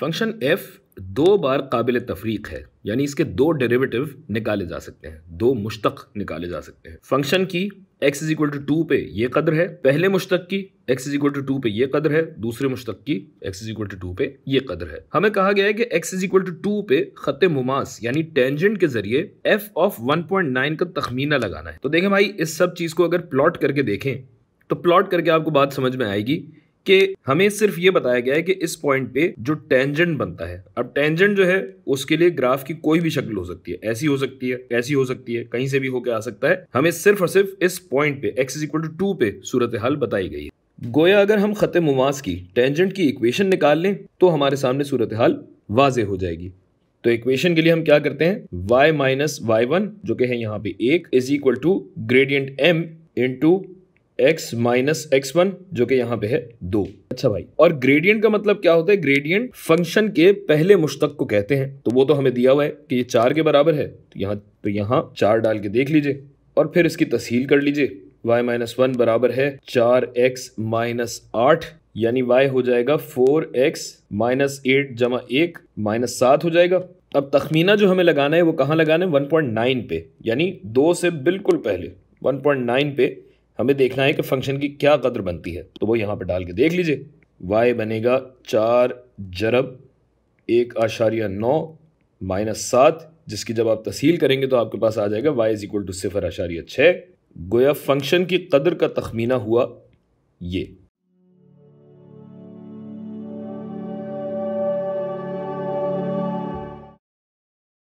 function F दो बार काबिल तफरीक है यानी इसके दो डेरिवेटिव निकाले जा सकते हैं दो मुश्तक निकाले जा सकते हैं फंक्शन की x is equal to two पे ये कदर है पहले मुश्तक की x is equal to two पे ये कदर है दूसरे मुश्तक की x is equal to two पे ये कदर है हमें कहा गया है कि x is equal to two पे खत मुमास यानी टेंजेंट के जरिए f of one point nine का तखमीना लगाना है तो देखें भाई इस सब चीज़ को अगर प्लॉट करके देखें तो प्लॉट करके आपको बात समझ में आएगी कि हमें सिर्फ ये बताया गया है कि इस पॉइंट पे जो टेंजेंट बनता है अब टेंजेंट जो है उसके लिए ग्राफ की कोई भी शक्ल हो सकती है ऐसी हो सकती है ऐसी हो सकती है कहीं से भी होके आ सकता है हमें सिर्फ और सिर्फ इस पॉइंट पे एक्स इक्वल टू टू पे सूरत हाल बताई गई है गोया अगर हम ख़त मुमास की टेंजेंट की इक्वेशन निकाल लें तो हमारे सामने सूरत हाल वाजे हो जाएगी तो इक्वेशन के लिए हम क्या करते हैं वाई माइनस वाई वन जो कि है यहाँ पे एक is equal to gradient m into x minus x one जो कि यहाँ पे है दो अच्छा भाई और ग्रेडियंट का मतलब क्या होता है ग्रेडियंट फंक्शन के पहले मुश्तक को कहते हैं तो वो तो हमें दिया हुआ है कि ये चार के बराबर है तो यहाँ तो यहाँ चार डाल के देख लीजिए और फिर इसकी तस्हील कर लीजिए y माइनस वन बराबर है चार एक्स माइनस आठ यानी y हो जाएगा फोर एक्स माइनस एट जमा एक माइनस सात हो जाएगा अब तखमीना जो हमें लगाना है वो कहाँ लगाना है 1.9 पे यानी दो से बिल्कुल पहले 1.9 पे हमें देखना है कि फंक्शन की क्या कदर बनती है तो वो यहाँ पर डाल के देख लीजिए वाई बनेगा चार जरब एक आशारिया नौ माइनस सात जिसकी जब आप तसील करेंगे तो आपके पास आ जाएगा वाई इज़ इक्वल टू सिफर आशारिया छः गोया फंक्शन की कदर का तखमीना हुआ ये